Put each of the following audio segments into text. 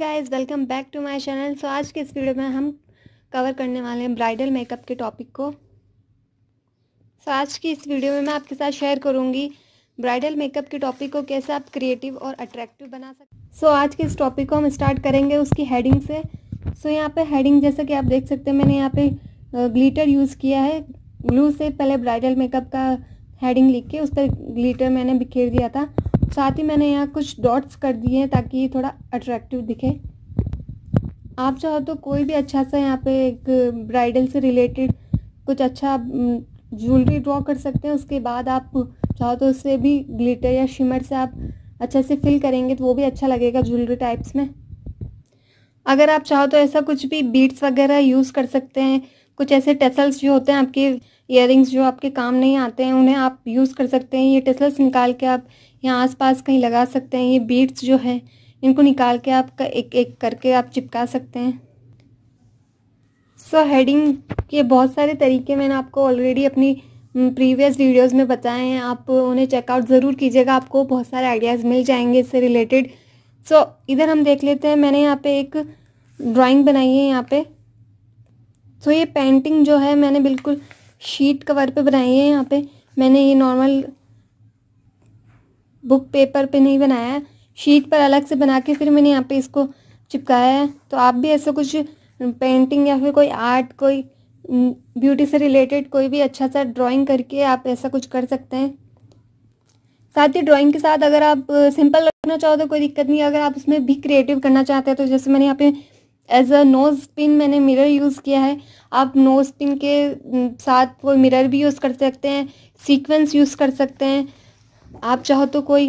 guys welcome back to my channel so आज के इस वीडियो में हम कवर करने वाले हैं ब्राइडल मेकअप के टॉपिक को सो so, आज की इस वीडियो में मैं आपके साथ शेयर करूंगी ब्राइडल मेकअप के टॉपिक को कैसे आप क्रिएटिव और अट्रैक्टिव बना सकते सो so, आज के इस टॉपिक को हम स्टार्ट करेंगे उसकी हेडिंग से सो so, यहाँ पे हेडिंग जैसा कि आप देख सकते हैं मैंने यहाँ पे ग्लीटर यूज़ किया है ग्लू से पहले ब्राइडल मेकअप का हेडिंग लिख के उस पर ग्लीटर मैंने बिखेर दिया था साथ ही मैंने यहाँ कुछ डॉट्स कर दिए हैं ताकि ये थोड़ा अट्रैक्टिव दिखे आप चाहो तो कोई भी अच्छा सा यहाँ पे एक ब्राइडल से रिलेटेड कुछ अच्छा ज्वेलरी हम्म, ड्रॉ कर सकते हैं उसके बाद आप चाहो तो उससे भी ग्लिटर या शिमर से आप अच्छे से फिल करेंगे तो वो भी अच्छा लगेगा ज्वेलरी टाइप्स में अगर आप चाहो तो ऐसा कुछ भी बीट्स वगैरह यूज़ कर सकते हैं कुछ ऐसे टेसल्स जो होते हैं आपके इयर जो आपके काम नहीं आते हैं उन्हें आप यूज़ कर सकते हैं ये टेसल्स निकाल के आप यहाँ पास कहीं लगा सकते हैं ये बीड्स जो है इनको निकाल के आप एक एक करके आप चिपका सकते हैं सो so, हेडिंग के बहुत सारे तरीके मैंने आपको ऑलरेडी अपनी प्रीवियस वीडियोस में बताए हैं आप उन्हें चेकआउट ज़रूर कीजिएगा आपको बहुत सारे आइडियाज़ मिल जाएंगे इससे रिलेटेड सो so, इधर हम देख लेते हैं मैंने यहाँ पे एक ड्राइंग बनाई है यहाँ पे सो तो ये पेंटिंग जो है मैंने बिल्कुल शीट कवर पे बनाई है यहाँ पे मैंने ये नॉर्मल बुक पेपर पे नहीं बनाया है शीट पर अलग से बना के फिर मैंने यहाँ पे इसको चिपकाया है तो आप भी ऐसा कुछ पेंटिंग या फिर कोई आर्ट कोई ब्यूटी से रिलेटेड कोई भी अच्छा सा ड्राइंग करके आप ऐसा कुछ कर सकते हैं साथ ही ड्राइंग के साथ अगर आप सिंपल रखना चाहो तो कोई दिक्कत नहीं अगर आप उसमें भी क्रिएटिव करना चाहते हैं तो जैसे मैंने यहाँ पे एज अ नोज़ पिन मैंने मिरर यूज़ किया है आप नोज़ पिन के साथ वो मिरर भी यूज़ कर सकते हैं सीक्वेंस यूज़ कर सकते हैं आप चाहो तो कोई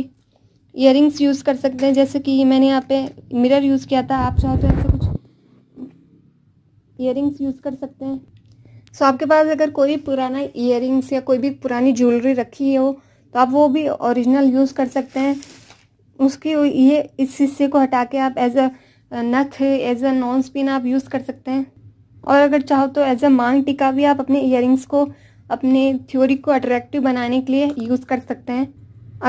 इयर यूज़ कर सकते हैं जैसे कि मैंने यहाँ पे मिरर यूज़ किया था आप चाहो तो ऐसे कुछ इयर यूज़ कर सकते हैं सो so, आपके पास अगर कोई पुराना इयर या कोई भी पुरानी ज्वेलरी रखी हो तो आप वो भी ओरिजिनल यूज़ कर सकते हैं उसकी ये इस हिस्से को हटा के आप एज अ नथ एज अ नॉन स्पिन आप यूज़ कर सकते हैं और अगर चाहो तो एज अ मांग टिका भी आप अपने ईयरिंग्स को अपने थ्योरी को अट्रैक्टिव बनाने के लिए यूज़ कर सकते हैं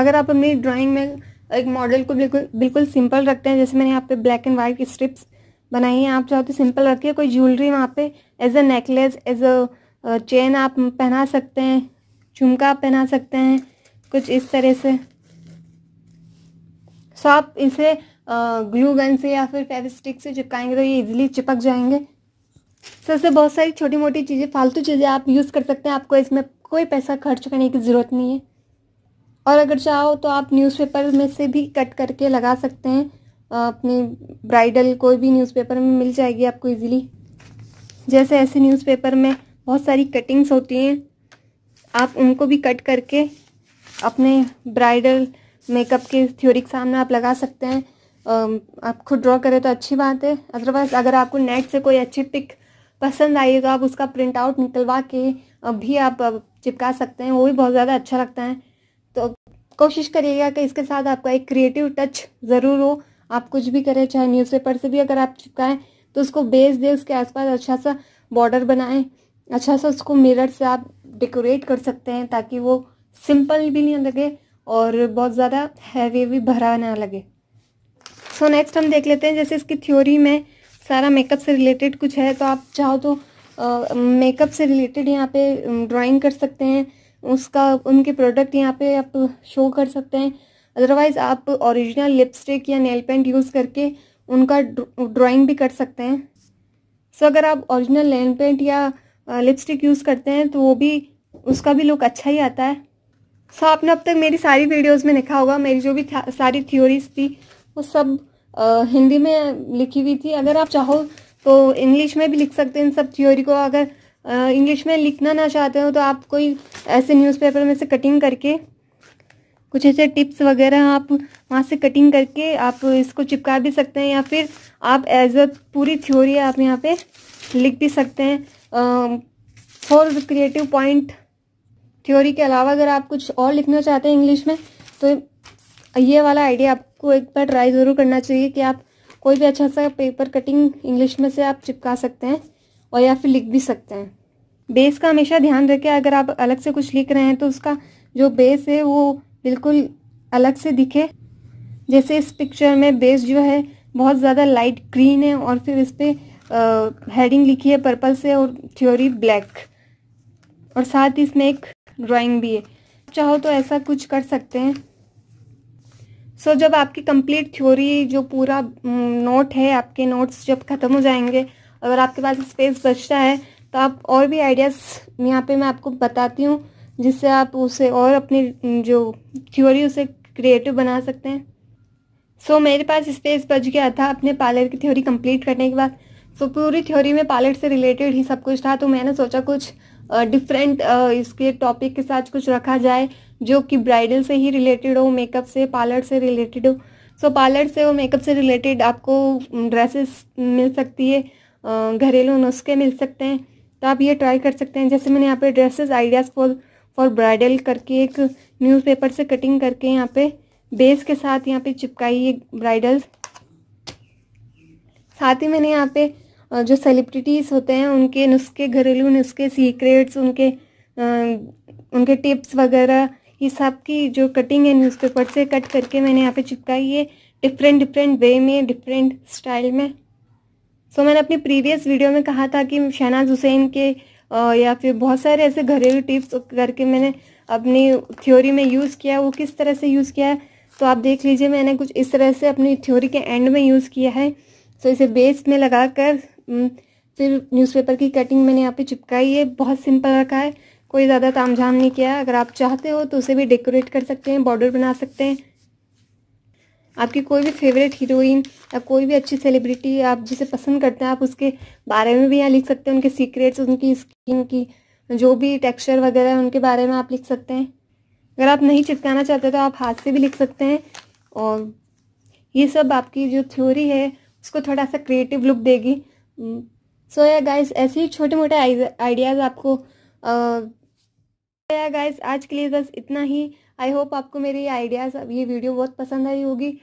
अगर आप अपनी ड्राइंग में एक मॉडल को बिल्कुल बिल्कुल सिंपल रखते हैं जैसे मैंने यहाँ पे ब्लैक एंड वाइट स्ट्रिप्स बनाई हैं आप चाहो तो सिंपल रखिए कोई ज्वेलरी वहाँ पे as a necklace as a chain आप पहना सकते हैं झुमका पहना सकते हैं कुछ इस तरह से सो तो आप इसे ग्लू गन से या फिर फेविस्टिक से चिपकाएंगे तो ये इज़िली चिपक जाएंगे सो तो इससे बहुत सारी छोटी मोटी चीज़ें फालतू चीज़ें आप यूज़ कर सकते हैं आपको इसमें कोई पैसा खर्च करने की ज़रूरत नहीं है और अगर चाहो तो आप न्यूज़पेपर में से भी कट करके लगा सकते हैं अपनी ब्राइडल कोई भी न्यूज़पेपर में मिल जाएगी आपको इजीली जैसे ऐसे न्यूज़पेपर में बहुत सारी कटिंग्स होती हैं आप उनको भी कट करके अपने ब्राइडल मेकअप की थ्योरी के सामने आप लगा सकते हैं आप खुद ड्रॉ करें तो अच्छी बात है अदरवाइज़ अगर आपको नेट से कोई अच्छी पिक पसंद आई तो आप उसका प्रिंट आउट निकलवा के भी आप चिपका सकते हैं वो भी बहुत ज़्यादा अच्छा लगता है तो कोशिश करिएगा कि इसके साथ आपका एक क्रिएटिव टच ज़रूर हो आप कुछ भी करें चाहे न्यूज़पेपर से भी अगर आप चिपकाएं तो उसको बेस दें उसके आसपास अच्छा सा बॉर्डर बनाएं अच्छा सा उसको मिरर से आप डेकोरेट कर सकते हैं ताकि वो सिंपल भी नहीं लगे और बहुत ज़्यादा हैवी भी भरा ना लगे सो so नेक्स्ट हम देख लेते हैं जैसे इसकी थ्योरी में सारा मेकअप से रिलेटेड कुछ है तो आप चाहो तो मेकअप से रिलेटेड यहाँ पे ड्राइंग कर सकते हैं उसका उनके प्रोडक्ट यहाँ पे आप शो कर सकते हैं अदरवाइज़ आप ओरिजिनल लिपस्टिक या नेल पेंट यूज़ करके उनका ड्राइंग भी कर सकते हैं सो so, अगर आप ओरिजिनल नेल पेंट या लिपस्टिक यूज़ करते हैं तो वो भी उसका भी लुक अच्छा ही आता है सो आपने अब तक मेरी सारी वीडियोस में लिखा होगा मेरी जो भी सारी थ्योरीज थी वो सब आ, हिंदी में लिखी हुई थी अगर आप चाहो तो इंग्लिश में भी लिख सकते हैं इन सब थ्योरी को अगर इंग्लिश में लिखना ना चाहते हो तो आप कोई ऐसे न्यूज़पेपर में से कटिंग करके कुछ ऐसे टिप्स वगैरह आप वहाँ से कटिंग करके आप इसको चिपका भी सकते हैं या फिर आप एज अ पूरी थ्योरी आप यहाँ पे लिख भी सकते हैं फॉर क्रिएटिव पॉइंट थ्योरी के अलावा अगर आप कुछ और लिखना चाहते हैं इंग्लिश में तो ये वाला आइडिया आपको एक बार ट्राई ज़रूर करना चाहिए कि आप कोई भी अच्छा सा पेपर कटिंग इंग्लिश में से आप चिपका सकते हैं और या फिर लिख भी सकते हैं बेस का हमेशा ध्यान रखें अगर आप अलग से कुछ लिख रहे हैं तो उसका जो बेस है वो बिल्कुल अलग से दिखे जैसे इस पिक्चर में बेस जो है बहुत ज़्यादा लाइट ग्रीन है और फिर इस पर हेडिंग लिखी है पर्पल से और थ्योरी ब्लैक और साथ ही इसमें एक ड्राइंग भी है चाहो तो ऐसा कुछ कर सकते हैं सो so, जब आपकी कंप्लीट थ्योरी जो पूरा नोट है आपके नोट्स जब ख़त्म हो जाएंगे अगर आपके पास स्पेस बचता है तो आप और भी आइडियाज़ यहाँ पे मैं आपको बताती हूँ जिससे आप उसे और अपनी जो थ्योरी उसे क्रिएटिव बना सकते हैं सो so, मेरे पास स्पेस बच गया था अपने पार्लर की थ्योरी कंप्लीट करने के बाद सो so, पूरी थ्योरी में पार्लर से रिलेटेड ही सब कुछ था तो मैंने सोचा कुछ डिफरेंट इसके टॉपिक के साथ कुछ रखा जाए जो कि ब्राइडल से ही रिलेटेड हो मेकअप से पार्लर से रिलेटेड हो सो पार्लर से और मेकअप से रिलेटेड आपको ड्रेसेस मिल सकती है घरेलू नुस्खे मिल सकते हैं तो आप ये ट्राई कर सकते हैं जैसे मैंने यहाँ पे dresses ideas for for bridal करके एक न्यूज़पेपर से कटिंग करके यहाँ पे बेस के साथ यहाँ पे चिपकाई है ब्राइडल्स साथ ही मैंने यहाँ पे जो सेलिब्रिटीज़ होते हैं उनके नुस्खे घरेलू नुस्खे सीक्रेट्स उनके उनके टिप्स वगैरह ये सब की जो कटिंग है न्यूज़पेपर से कट करके मैंने यहाँ पे चिपकाई है डिफरेंट डिफरेंट वे में डिफरेंट स्टाइल में सो so, मैंने अपनी प्रीवियस वीडियो में कहा था कि शहनाज हुसैन के या फिर बहुत सारे ऐसे घरेलू टिप्स करके मैंने अपनी थ्योरी में यूज़ किया वो किस तरह से यूज़ किया है तो आप देख लीजिए मैंने कुछ इस तरह से अपनी थ्योरी के एंड में यूज़ किया है सो so, इसे बेस में लगा कर फिर न्यूज़पेपर की कटिंग मैंने यहाँ पे चिपकाई है बहुत सिंपल रखा है कोई ज़्यादा तामझाम नहीं किया अगर आप चाहते हो तो उसे भी डेकोरेट कर सकते हैं बॉर्डर बना सकते हैं आपकी कोई भी फेवरेट हीरोइन या कोई भी अच्छी सेलिब्रिटी आप जिसे पसंद करते हैं आप उसके बारे में भी यहाँ लिख सकते हैं उनके सीक्रेट्स उनकी स्किन की जो भी टेक्स्चर वगैरह है उनके बारे में आप लिख सकते हैं अगर आप नहीं चिपकाना चाहते तो आप हाथ से भी लिख सकते हैं और ये सब आपकी जो थ्योरी है उसको थोड़ा सा क्रिएटिव लुक देगी सो या गाइस ऐसे ही छोटे मोटे आइडियाज़ आपको या गाइस आज के लिए बस इतना ही आई होप आपको मेरी आइडियाज़ ये वीडियो बहुत पसंद आई होगी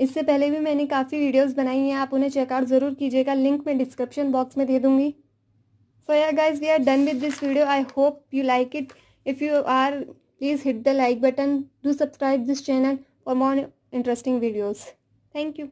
इससे पहले भी मैंने काफ़ी वीडियोस बनाई हैं आप उन्हें चेकआउट ज़रूर कीजिएगा लिंक मैं डिस्क्रिप्शन बॉक्स में दे दूंगी सो या guys we are done with this video I hope you like it if you are please hit the like button do subscribe this channel for more interesting videos thank you